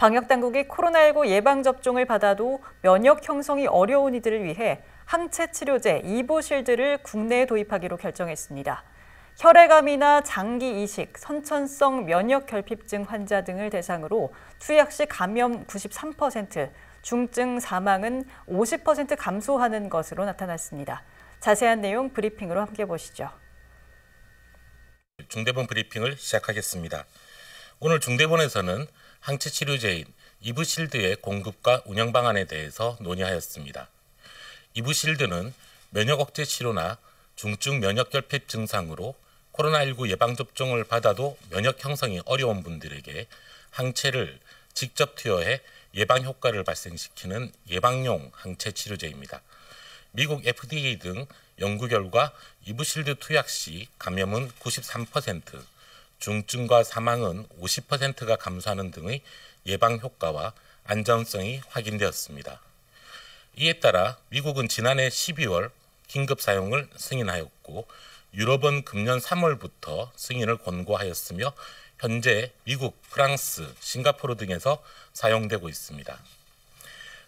방역당국이 코로나19 예방접종을 받아도 면역 형성이 어려운 이들을 위해 항체 치료제 이보실드를 국내에 도입하기로 결정했습니다. 혈액암이나 장기 이식, 선천성 면역 결핍증 환자 등을 대상으로 투약 시 감염 93%, 중증 사망은 50% 감소하는 것으로 나타났습니다. 자세한 내용 브리핑으로 함께 보시죠. 중대본 브리핑을 시작하겠습니다. 오늘 중대본에서는 항체 치료제인 이브실드의 공급과 운영 방안에 대해서 논의하였습니다. 이브실드는 면역 억제 치료나 중증 면역 결핍 증상으로 코로나19 예방 접종을 받아도 면역 형성이 어려운 분들에게 항체를 직접 투여해 예방 효과를 발생시키는 예방용 항체 치료제입니다. 미국 FDA 등 연구 결과 이브실드 투약 시 감염은 93%, 중증과 사망은 50%가 감소하는 등의 예방 효과와 안전성이 확인되었습니다. 이에 따라 미국은 지난해 12월 긴급 사용을 승인하였고 유럽은 금년 3월부터 승인을 권고하였으며 현재 미국, 프랑스, 싱가포르 등에서 사용되고 있습니다.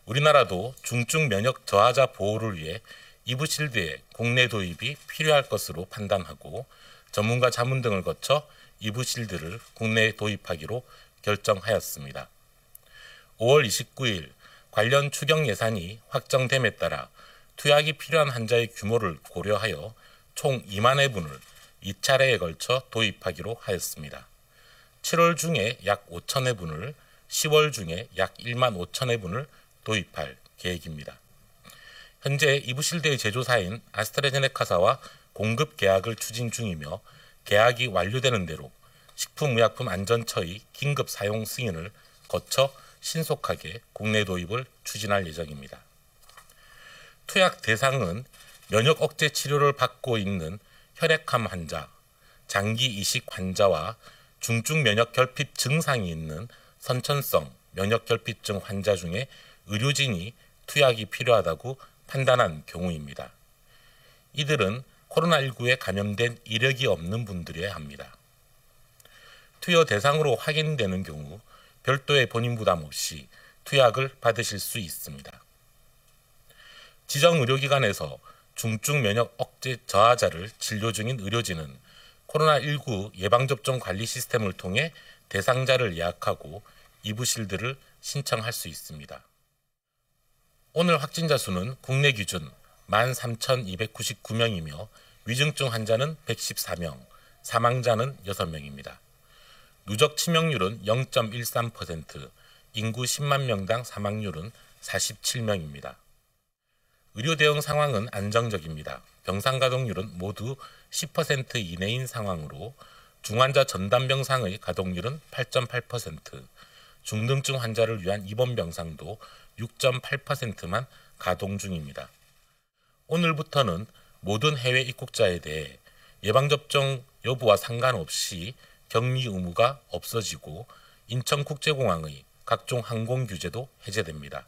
우리나라도 중증 면역 저하자 보호를 위해 이부실드의 국내 도입이 필요할 것으로 판단하고 전문가 자문 등을 거쳐 이부실드를 국내에 도입하기로 결정하였습니다. 5월 29일 관련 추경 예산이 확정됨에 따라 투약이 필요한 환자의 규모를 고려하여 총 2만 회분을 2차례에 걸쳐 도입하기로 하였습니다. 7월 중에 약 5천 회분을 10월 중에 약 1만 5천 회분을 도입할 계획입니다. 현재 이부실드의 제조사인 아스트라제네카사와 공급 계약을 추진 중이며 계약이 완료되는 대로 식품의약품 안전처의 긴급 사용 승인을 거쳐 신속하게 국내 도입을 추진할 예정입니다. 투약 대상은 면역 억제 치료를 받고 있는 혈액암 환자, 장기 이식 환자와 중증 면역 결핍 증상이 있는 선천성 면역 결핍증 환자 중에 의료진이 투약이 필요하다고 판단한 경우입니다. 이들은 코로나19에 감염된 이력이 없는 분들이어야 합니다. 투여 대상으로 확인되는 경우 별도의 본인 부담 없이 투약을 받으실 수 있습니다. 지정 의료기관에서 중증 면역 억제 저하자를 진료 중인 의료진은 코로나19 예방접종 관리 시스템을 통해 대상자를 예약하고 이부실들을 신청할 수 있습니다. 오늘 확진자 수는 국내 기준 13,299명이며 위중증 환자는 114명, 사망자는 6명입니다. 누적 치명률은 0.13%, 인구 10만 명당 사망률은 47명입니다. 의료 대응 상황은 안정적입니다. 병상 가동률은 모두 10% 이내인 상황으로 중환자 전담 병상의 가동률은 8.8%, 중등증 환자를 위한 입원 병상도 6.8%만 가동 중입니다. 오늘부터는 모든 해외 입국자에 대해 예방접종 여부와 상관없이 격리 의무가 없어지고 인천국제공항의 각종 항공 규제도 해제됩니다.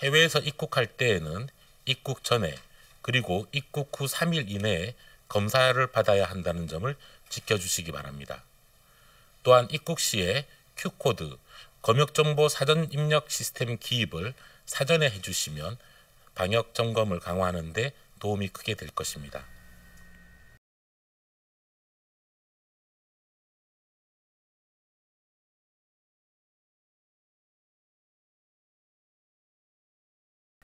해외에서 입국할 때에는 입국 전에 그리고 입국 후 3일 이내에 검사를 받아야 한다는 점을 지켜주시기 바랍니다. 또한 입국 시에 Q코드 검역정보 사전 입력 시스템 기입을 사전에 해주시면 방역 점검을 강화하는 데 도움이 크게 될 것입니다.